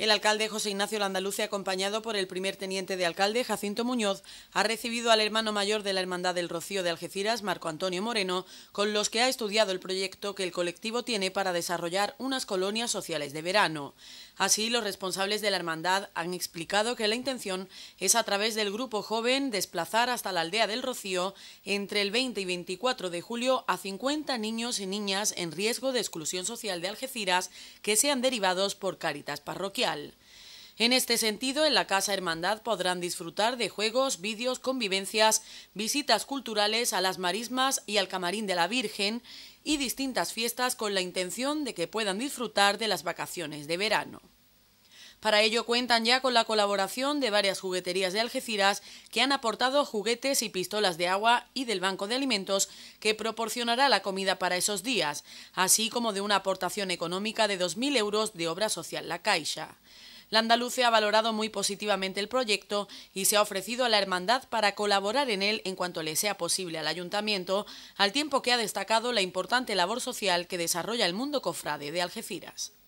El alcalde José Ignacio Landaluce, acompañado por el primer teniente de alcalde Jacinto Muñoz, ha recibido al hermano mayor de la Hermandad del Rocío de Algeciras, Marco Antonio Moreno, con los que ha estudiado el proyecto que el colectivo tiene para desarrollar unas colonias sociales de verano. Así, los responsables de la hermandad han explicado que la intención es a través del grupo joven desplazar hasta la aldea del Rocío entre el 20 y 24 de julio a 50 niños y niñas en riesgo de exclusión social de Algeciras que sean derivados por Caritas Parroquial. En este sentido, en la Casa Hermandad podrán disfrutar de juegos, vídeos, convivencias, visitas culturales a las marismas y al camarín de la Virgen y distintas fiestas con la intención de que puedan disfrutar de las vacaciones de verano. Para ello cuentan ya con la colaboración de varias jugueterías de Algeciras que han aportado juguetes y pistolas de agua y del Banco de Alimentos que proporcionará la comida para esos días, así como de una aportación económica de 2.000 euros de obra social La Caixa la ha valorado muy positivamente el proyecto y se ha ofrecido a la Hermandad para colaborar en él en cuanto le sea posible al Ayuntamiento, al tiempo que ha destacado la importante labor social que desarrolla el mundo cofrade de Algeciras.